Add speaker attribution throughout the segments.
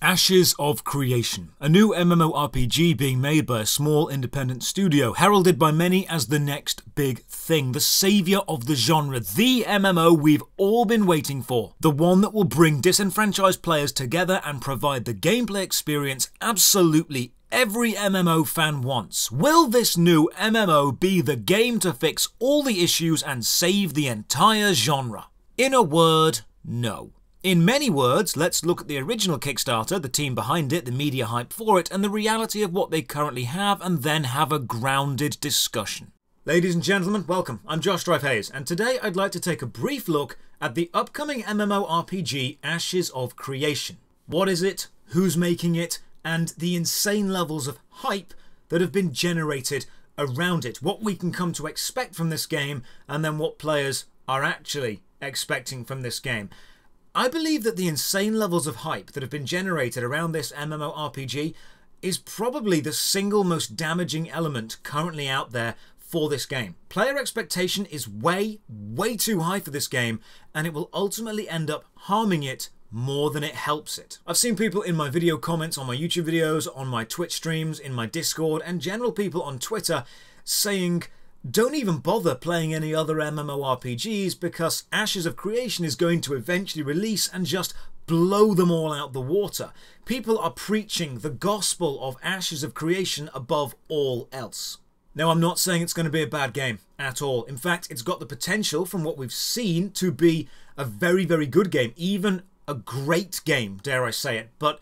Speaker 1: Ashes of Creation, a new MMORPG being made by a small independent studio, heralded by many as the next big thing, the saviour of the genre, the MMO we've all been waiting for, the one that will bring disenfranchised players together and provide the gameplay experience absolutely every MMO fan wants. Will this new MMO be the game to fix all the issues and save the entire genre? In a word, no. In many words, let's look at the original Kickstarter, the team behind it, the media hype for it, and the reality of what they currently have, and then have a grounded discussion. Ladies and gentlemen, welcome. I'm Josh Drive Hayes, and today I'd like to take a brief look at the upcoming MMORPG Ashes of Creation. What is it? Who's making it? And the insane levels of hype that have been generated around it. What we can come to expect from this game, and then what players are actually expecting from this game. I believe that the insane levels of hype that have been generated around this MMORPG is probably the single most damaging element currently out there for this game. Player expectation is way, way too high for this game, and it will ultimately end up harming it more than it helps it. I've seen people in my video comments on my YouTube videos, on my Twitch streams, in my Discord, and general people on Twitter saying don't even bother playing any other MMORPGs because Ashes of Creation is going to eventually release and just blow them all out the water. People are preaching the gospel of Ashes of Creation above all else. Now, I'm not saying it's going to be a bad game at all. In fact, it's got the potential, from what we've seen, to be a very, very good game, even a great game, dare I say it. But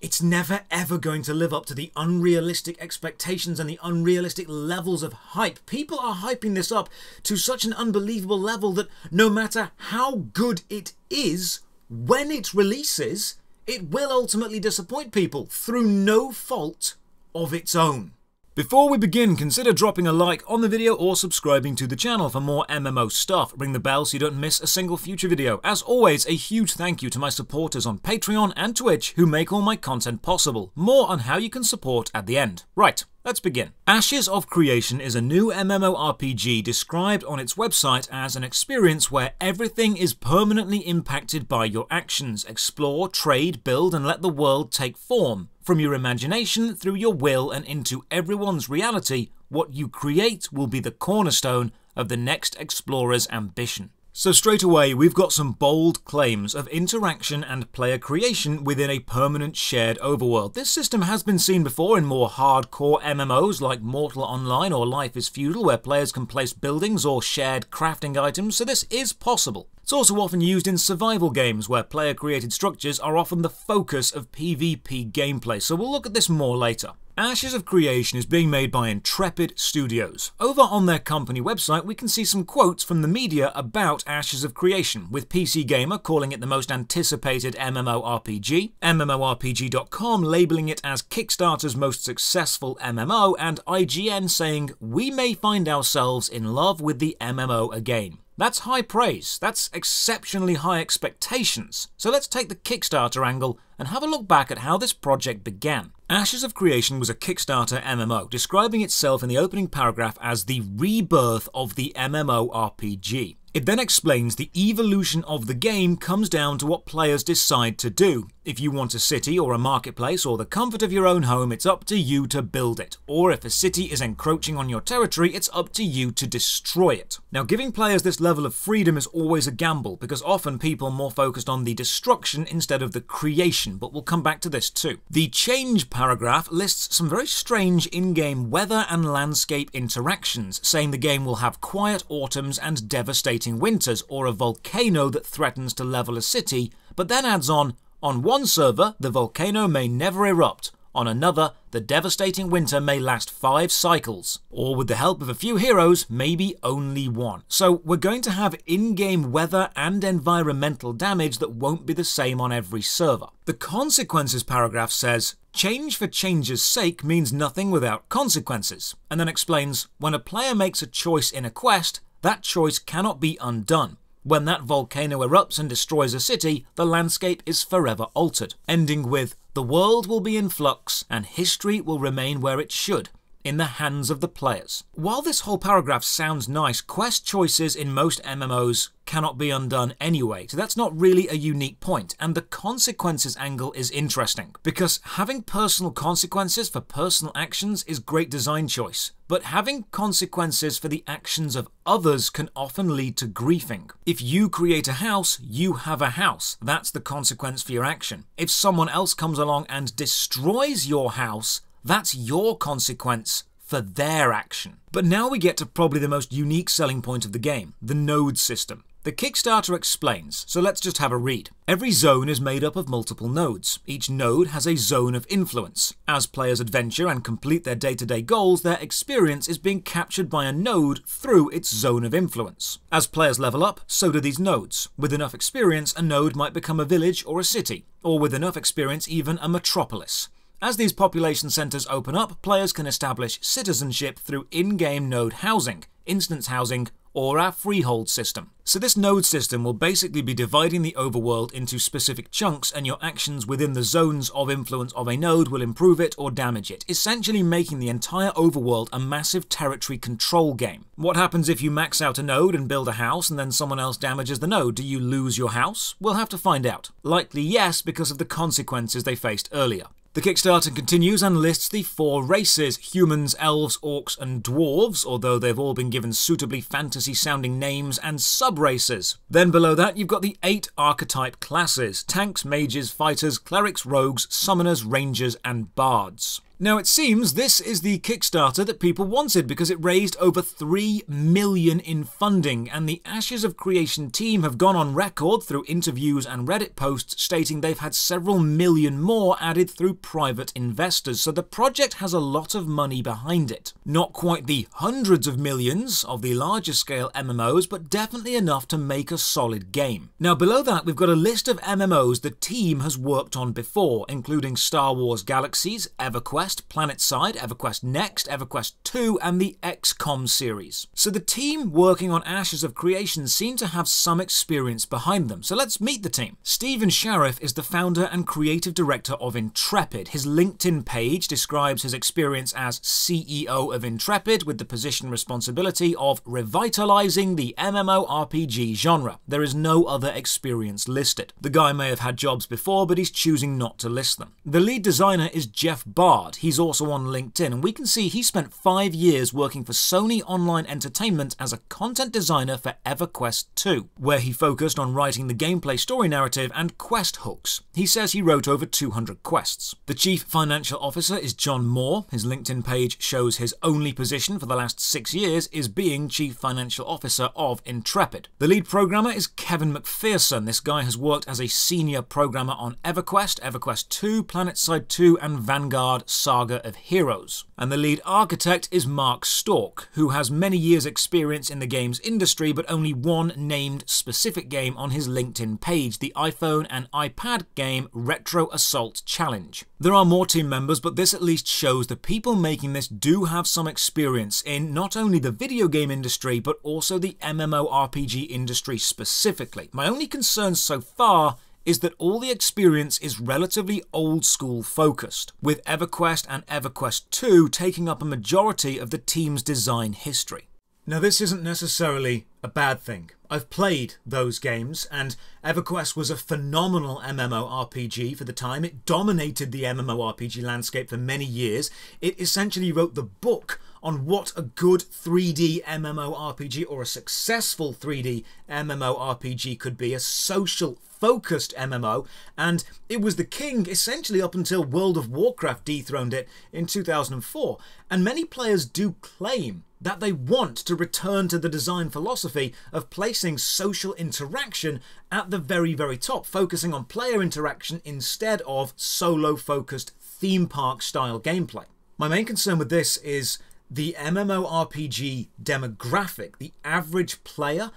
Speaker 1: it's never ever going to live up to the unrealistic expectations and the unrealistic levels of hype. People are hyping this up to such an unbelievable level that no matter how good it is, when it releases, it will ultimately disappoint people through no fault of its own. Before we begin, consider dropping a like on the video or subscribing to the channel for more MMO stuff. Ring the bell so you don't miss a single future video. As always, a huge thank you to my supporters on Patreon and Twitch who make all my content possible. More on how you can support at the end. Right, Let's begin. Ashes of Creation is a new MMORPG described on its website as an experience where everything is permanently impacted by your actions. Explore, trade, build, and let the world take form. From your imagination through your will and into everyone's reality, what you create will be the cornerstone of the next explorer's ambition. So straight away, we've got some bold claims of interaction and player creation within a permanent shared overworld. This system has been seen before in more hardcore MMOs like Mortal Online or Life is Feudal, where players can place buildings or shared crafting items, so this is possible. It's also often used in survival games, where player-created structures are often the focus of PvP gameplay, so we'll look at this more later. Ashes of Creation is being made by Intrepid Studios. Over on their company website, we can see some quotes from the media about Ashes of Creation, with PC Gamer calling it the most anticipated MMORPG, MMORPG.com labeling it as Kickstarter's most successful MMO, and IGN saying, We may find ourselves in love with the MMO again. That's high praise, that's exceptionally high expectations. So let's take the Kickstarter angle and have a look back at how this project began. Ashes of Creation was a Kickstarter MMO, describing itself in the opening paragraph as the rebirth of the MMORPG. It then explains the evolution of the game comes down to what players decide to do, if you want a city or a marketplace or the comfort of your own home, it's up to you to build it. Or if a city is encroaching on your territory, it's up to you to destroy it. Now, giving players this level of freedom is always a gamble, because often people are more focused on the destruction instead of the creation, but we'll come back to this too. The change paragraph lists some very strange in-game weather and landscape interactions, saying the game will have quiet autumns and devastating winters, or a volcano that threatens to level a city, but then adds on, on one server, the volcano may never erupt, on another, the devastating winter may last five cycles, or with the help of a few heroes, maybe only one. So we're going to have in-game weather and environmental damage that won't be the same on every server. The consequences paragraph says, Change for change's sake means nothing without consequences, and then explains, when a player makes a choice in a quest, that choice cannot be undone. When that volcano erupts and destroys a city, the landscape is forever altered, ending with, the world will be in flux and history will remain where it should, in the hands of the players. While this whole paragraph sounds nice, quest choices in most MMOs cannot be undone anyway, so that's not really a unique point, and the consequences angle is interesting, because having personal consequences for personal actions is great design choice, but having consequences for the actions of others can often lead to griefing. If you create a house, you have a house. That's the consequence for your action. If someone else comes along and destroys your house, that's your consequence for their action. But now we get to probably the most unique selling point of the game, the node system. The Kickstarter explains, so let's just have a read. Every zone is made up of multiple nodes. Each node has a zone of influence. As players adventure and complete their day-to-day -day goals, their experience is being captured by a node through its zone of influence. As players level up, so do these nodes. With enough experience, a node might become a village or a city, or with enough experience even a metropolis. As these population centres open up, players can establish citizenship through in-game node housing, instance housing, or our freehold system. So this node system will basically be dividing the overworld into specific chunks and your actions within the zones of influence of a node will improve it or damage it, essentially making the entire overworld a massive territory control game. What happens if you max out a node and build a house and then someone else damages the node? Do you lose your house? We'll have to find out. Likely yes, because of the consequences they faced earlier. The Kickstarter continues and lists the four races humans, elves, orcs, and dwarves, although they've all been given suitably fantasy sounding names and sub races. Then below that, you've got the eight archetype classes tanks, mages, fighters, clerics, rogues, summoners, rangers, and bards. Now, it seems this is the Kickstarter that people wanted because it raised over 3 million in funding, and the Ashes of Creation team have gone on record through interviews and Reddit posts stating they've had several million more added through private investors, so the project has a lot of money behind it. Not quite the hundreds of millions of the larger scale MMOs, but definitely enough to make a solid game. Now, below that, we've got a list of MMOs the team has worked on before, including Star Wars Galaxies, EverQuest, EverQuest, PlanetSide, EverQuest Next, EverQuest 2, and the XCOM series. So the team working on Ashes of Creation seem to have some experience behind them, so let's meet the team. Stephen Sheriff is the founder and creative director of Intrepid. His LinkedIn page describes his experience as CEO of Intrepid with the position responsibility of revitalizing the MMORPG genre. There is no other experience listed. The guy may have had jobs before, but he's choosing not to list them. The lead designer is Jeff Bard he's also on LinkedIn, and we can see he spent five years working for Sony Online Entertainment as a content designer for EverQuest 2, where he focused on writing the gameplay story narrative and quest hooks. He says he wrote over 200 quests. The chief financial officer is John Moore. His LinkedIn page shows his only position for the last six years is being chief financial officer of Intrepid. The lead programmer is Kevin McPherson. This guy has worked as a senior programmer on EverQuest, EverQuest 2, PlanetSide 2, and Vanguard saga of heroes. And the lead architect is Mark Stork, who has many years' experience in the games industry but only one named specific game on his LinkedIn page the iPhone and iPad game Retro Assault Challenge. There are more team members, but this at least shows the people making this do have some experience in not only the video game industry but also the MMORPG industry specifically. My only concern so far is that all the experience is relatively old school focused, with EverQuest and EverQuest 2 taking up a majority of the team's design history. Now, this isn't necessarily a bad thing. I've played those games, and EverQuest was a phenomenal MMORPG for the time. It dominated the MMORPG landscape for many years. It essentially wrote the book on what a good 3D MMORPG or a successful 3D MMORPG could be, a social focused MMO, and it was the king essentially up until World of Warcraft dethroned it in 2004. And many players do claim that they want to return to the design philosophy of placing social interaction at the very, very top, focusing on player interaction instead of solo focused theme park style gameplay. My main concern with this is the MMORPG demographic, the average player,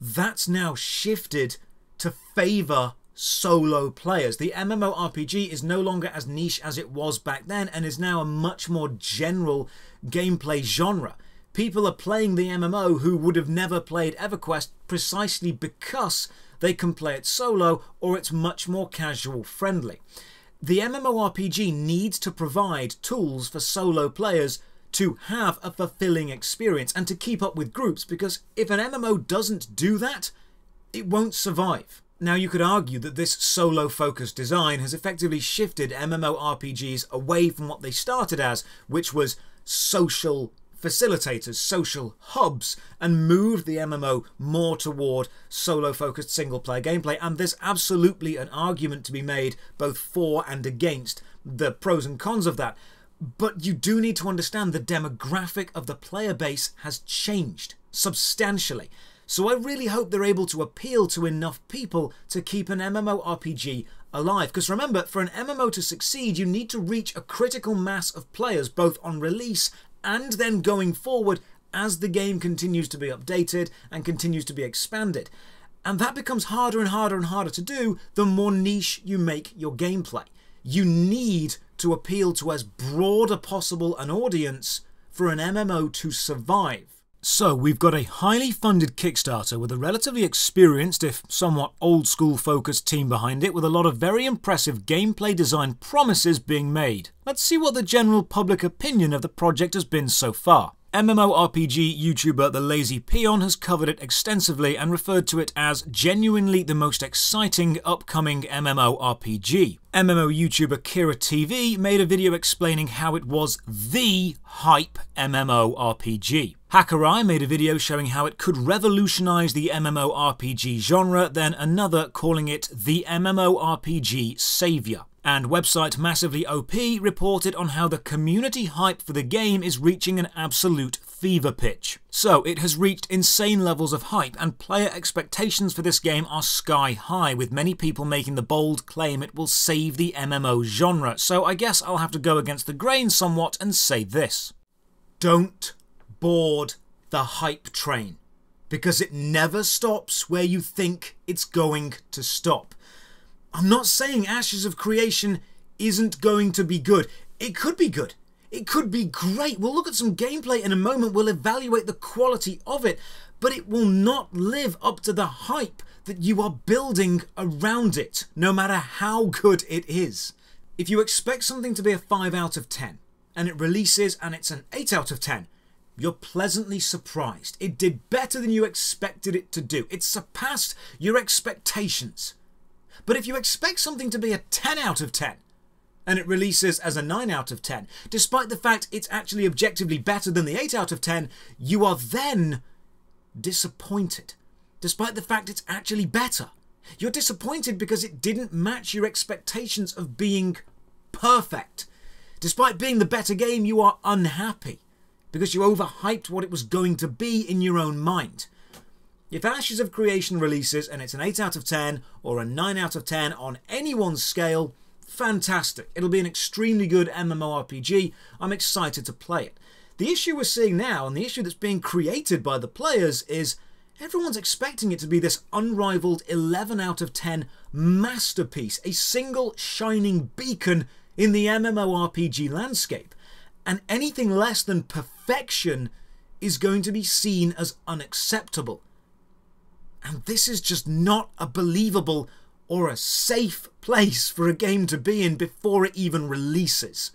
Speaker 1: that's now shifted to favor solo players. The MMORPG is no longer as niche as it was back then and is now a much more general gameplay genre. People are playing the MMO who would have never played EverQuest precisely because they can play it solo or it's much more casual friendly. The MMORPG needs to provide tools for solo players to have a fulfilling experience and to keep up with groups because if an MMO doesn't do that, it won't survive. Now you could argue that this solo focused design has effectively shifted MMORPGs away from what they started as, which was social facilitators, social hubs, and moved the MMO more toward solo focused single player gameplay. And there's absolutely an argument to be made both for and against the pros and cons of that. But you do need to understand the demographic of the player base has changed substantially. So I really hope they're able to appeal to enough people to keep an MMORPG alive. Because remember, for an MMO to succeed, you need to reach a critical mass of players, both on release and then going forward as the game continues to be updated and continues to be expanded. And that becomes harder and harder and harder to do the more niche you make your gameplay. You need to appeal to as broad a possible an audience for an MMO to survive. So we've got a highly funded Kickstarter with a relatively experienced, if somewhat old school focused team behind it with a lot of very impressive gameplay design promises being made. Let's see what the general public opinion of the project has been so far. MMORPG YouTuber The Lazy Peon has covered it extensively and referred to it as genuinely the most exciting upcoming MMORPG. MMO YouTuber Kira TV made a video explaining how it was THE hype MMORPG. Hakurai made a video showing how it could revolutionise the MMORPG genre, then another calling it the MMORPG saviour. And website Massively OP reported on how the community hype for the game is reaching an absolute fever pitch. So, it has reached insane levels of hype, and player expectations for this game are sky high, with many people making the bold claim it will save the MMO genre. So, I guess I'll have to go against the grain somewhat and say this Don't board the hype train, because it never stops where you think it's going to stop. I'm not saying Ashes of Creation isn't going to be good. It could be good. It could be great. We'll look at some gameplay in a moment. We'll evaluate the quality of it, but it will not live up to the hype that you are building around it, no matter how good it is. If you expect something to be a 5 out of 10, and it releases and it's an 8 out of 10, you're pleasantly surprised. It did better than you expected it to do. It surpassed your expectations. But if you expect something to be a 10 out of 10, and it releases as a 9 out of 10, despite the fact it's actually objectively better than the 8 out of 10, you are then disappointed, despite the fact it's actually better. You're disappointed because it didn't match your expectations of being perfect. Despite being the better game, you are unhappy because you overhyped what it was going to be in your own mind. If Ashes of Creation releases and it's an 8 out of 10 or a 9 out of 10 on anyone's scale, fantastic. It'll be an extremely good MMORPG. I'm excited to play it. The issue we're seeing now and the issue that's being created by the players is Everyone's expecting it to be this unrivaled 11 out of 10 masterpiece, a single shining beacon in the MMORPG landscape. And anything less than perfection is going to be seen as unacceptable. And this is just not a believable or a safe place for a game to be in before it even releases.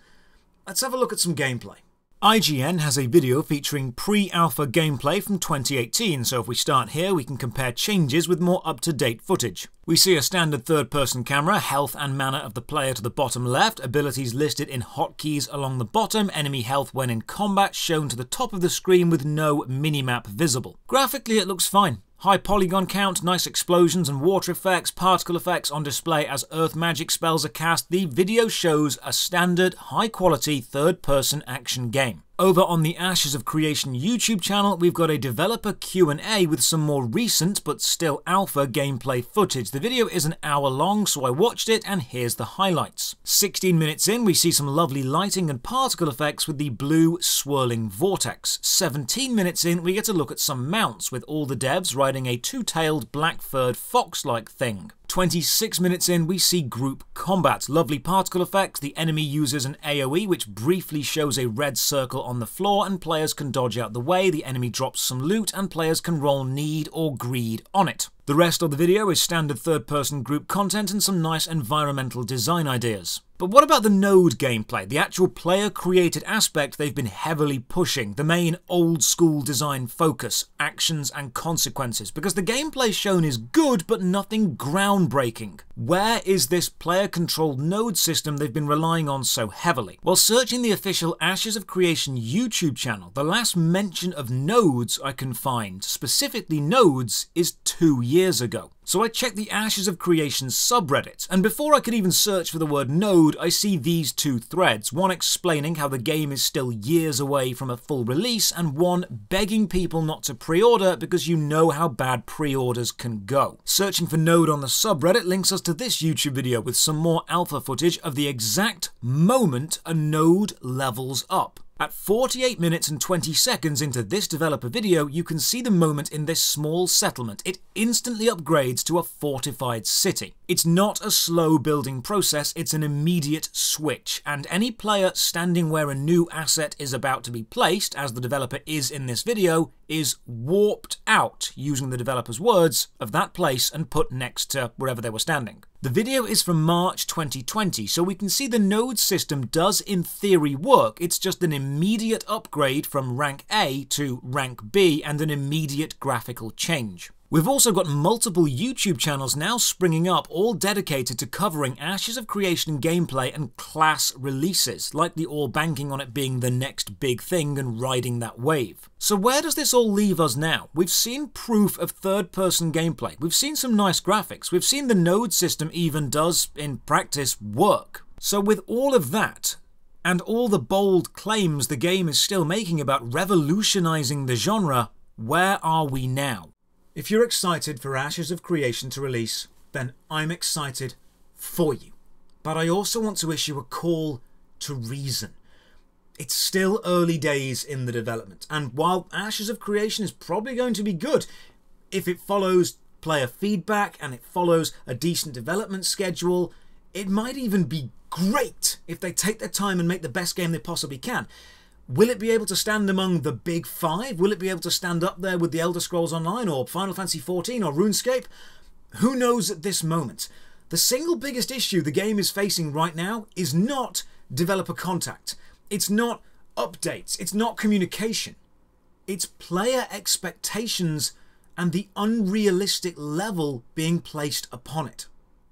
Speaker 1: Let's have a look at some gameplay. IGN has a video featuring pre-alpha gameplay from 2018, so if we start here we can compare changes with more up-to-date footage. We see a standard third-person camera, health and manner of the player to the bottom left, abilities listed in hotkeys along the bottom, enemy health when in combat shown to the top of the screen with no minimap visible. Graphically it looks fine. High polygon count, nice explosions and water effects, particle effects on display as earth magic spells are cast, the video shows a standard, high quality, third person action game. Over on the Ashes of Creation YouTube channel, we've got a developer Q&A with some more recent but still alpha gameplay footage. The video is an hour long, so I watched it and here's the highlights. 16 minutes in, we see some lovely lighting and particle effects with the blue swirling vortex. 17 minutes in, we get a look at some mounts with all the devs riding a two-tailed black-furred fox-like thing. 26 minutes in, we see group combat. Lovely particle effects, the enemy uses an AoE which briefly shows a red circle on the floor and players can dodge out the way, the enemy drops some loot and players can roll Need or Greed on it. The rest of the video is standard third-person group content and some nice environmental design ideas. But what about the node gameplay, the actual player-created aspect they've been heavily pushing, the main old-school design focus, actions and consequences, because the gameplay shown is good but nothing groundbreaking. Where is this player-controlled node system they've been relying on so heavily? While searching the official Ashes of Creation YouTube channel, the last mention of nodes I can find, specifically nodes, is two years years ago. So I check the Ashes of Creation subreddit, and before I could even search for the word node, I see these two threads, one explaining how the game is still years away from a full release, and one begging people not to pre-order because you know how bad pre-orders can go. Searching for node on the subreddit links us to this YouTube video with some more alpha footage of the exact moment a node levels up. At 48 minutes and 20 seconds into this developer video, you can see the moment in this small settlement. It instantly upgrades to a fortified city. It's not a slow building process, it's an immediate switch, and any player standing where a new asset is about to be placed, as the developer is in this video, is warped out, using the developer's words, of that place and put next to wherever they were standing. The video is from March 2020, so we can see the node system does in theory work, it's just an immediate upgrade from rank A to rank B and an immediate graphical change. We've also got multiple YouTube channels now springing up, all dedicated to covering Ashes of Creation gameplay and class releases, likely all banking on it being the next big thing and riding that wave. So where does this all leave us now? We've seen proof of third-person gameplay, we've seen some nice graphics, we've seen the node system even does, in practice, work. So with all of that, and all the bold claims the game is still making about revolutionising the genre, where are we now? If you're excited for Ashes of Creation to release, then I'm excited for you. But I also want to issue a call to reason. It's still early days in the development, and while Ashes of Creation is probably going to be good if it follows player feedback and it follows a decent development schedule, it might even be great if they take their time and make the best game they possibly can. Will it be able to stand among the big five? Will it be able to stand up there with The Elder Scrolls Online or Final Fantasy XIV or RuneScape? Who knows at this moment? The single biggest issue the game is facing right now is not developer contact. It's not updates. It's not communication. It's player expectations and the unrealistic level being placed upon it.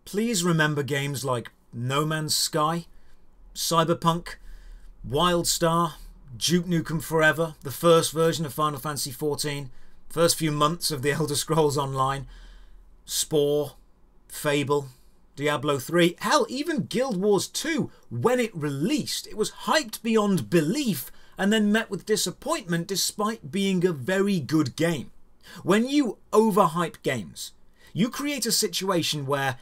Speaker 1: Please remember games like No Man's Sky, Cyberpunk, Wildstar, Duke Nukem Forever, the first version of Final Fantasy XIV, first few months of The Elder Scrolls Online, Spore, Fable, Diablo 3, hell, even Guild Wars 2, when it released, it was hyped beyond belief and then met with disappointment despite being a very good game. When you overhype games, you create a situation where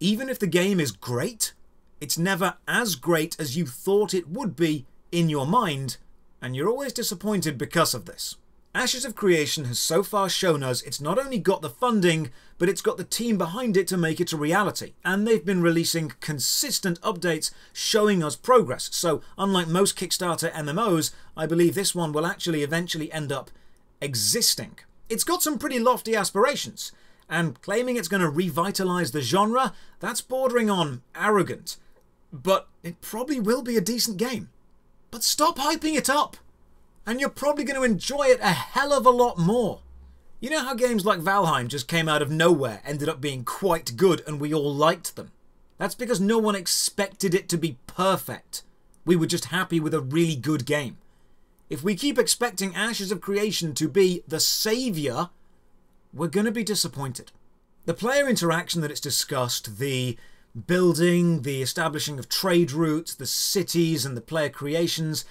Speaker 1: even if the game is great, it's never as great as you thought it would be in your mind and you're always disappointed because of this. Ashes of Creation has so far shown us it's not only got the funding, but it's got the team behind it to make it a reality, and they've been releasing consistent updates showing us progress, so unlike most Kickstarter MMOs, I believe this one will actually eventually end up existing. It's got some pretty lofty aspirations, and claiming it's going to revitalise the genre, that's bordering on arrogant, but it probably will be a decent game. But stop hyping it up! And you're probably going to enjoy it a hell of a lot more. You know how games like Valheim just came out of nowhere, ended up being quite good, and we all liked them? That's because no one expected it to be perfect. We were just happy with a really good game. If we keep expecting Ashes of Creation to be the saviour, we're going to be disappointed. The player interaction that it's discussed, the building, the establishing of trade routes, the cities and the player creations,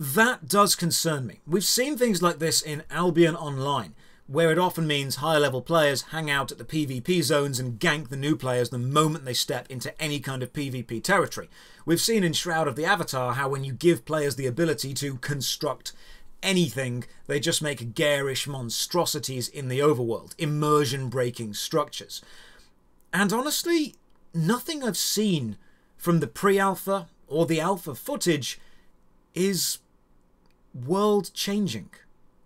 Speaker 1: that does concern me. We've seen things like this in Albion Online, where it often means higher level players hang out at the PvP zones and gank the new players the moment they step into any kind of PvP territory. We've seen in Shroud of the Avatar how when you give players the ability to construct anything, they just make garish monstrosities in the overworld, immersion breaking structures. And honestly, nothing I've seen from the pre-alpha or the alpha footage is world-changing.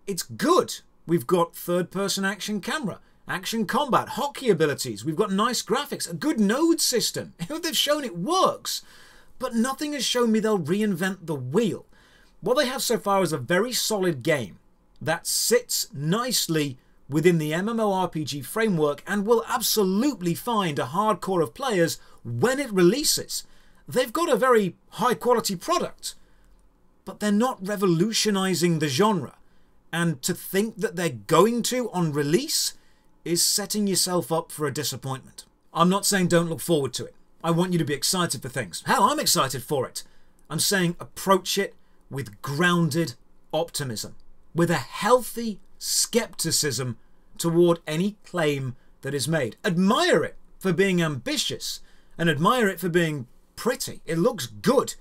Speaker 1: It's good. We've got third-person action camera, action combat, hockey abilities. We've got nice graphics, a good node system. They've shown it works. But nothing has shown me they'll reinvent the wheel. What they have so far is a very solid game that sits nicely within the MMORPG framework and will absolutely find a hardcore of players when it releases. They've got a very high quality product, but they're not revolutionizing the genre. And to think that they're going to on release is setting yourself up for a disappointment. I'm not saying don't look forward to it. I want you to be excited for things. Hell, I'm excited for it. I'm saying approach it with grounded optimism, with a healthy skepticism toward any claim that is made. Admire it for being ambitious and admire it for being pretty. It looks good,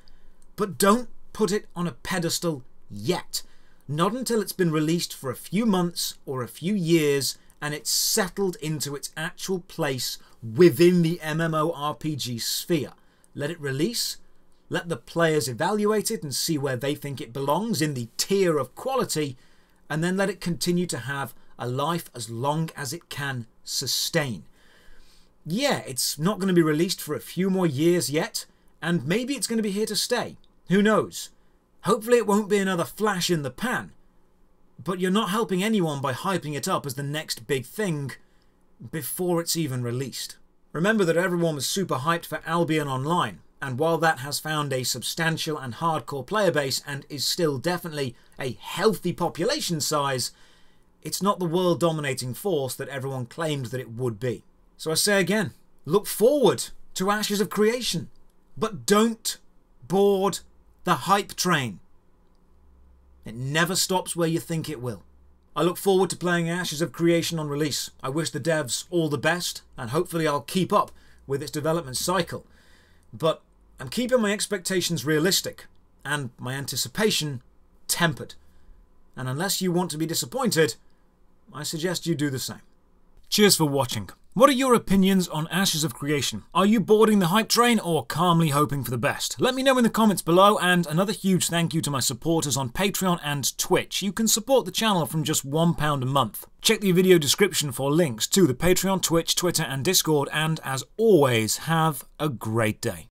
Speaker 1: but don't put it on a pedestal yet. Not until it's been released for a few months or a few years and it's settled into its actual place within the MMORPG sphere. Let it release, let the players evaluate it and see where they think it belongs in the tier of quality and then let it continue to have a life as long as it can sustain. Yeah, it's not going to be released for a few more years yet, and maybe it's going to be here to stay. Who knows? Hopefully, it won't be another flash in the pan. But you're not helping anyone by hyping it up as the next big thing before it's even released. Remember that everyone was super hyped for Albion Online, and while that has found a substantial and hardcore player base and is still definitely a healthy population size, it's not the world dominating force that everyone claimed that it would be. So I say again look forward to Ashes of Creation, but don't board the hype train. It never stops where you think it will. I look forward to playing Ashes of Creation on release. I wish the devs all the best, and hopefully I'll keep up with its development cycle. But I'm keeping my expectations realistic and my anticipation tempered. And unless you want to be disappointed, I suggest you do the same. Cheers for watching. What are your opinions on Ashes of Creation? Are you boarding the hype train or calmly hoping for the best? Let me know in the comments below and another huge thank you to my supporters on Patreon and Twitch. You can support the channel from just £1 a month. Check the video description for links to the Patreon, Twitch, Twitter and Discord and as always, have a great day.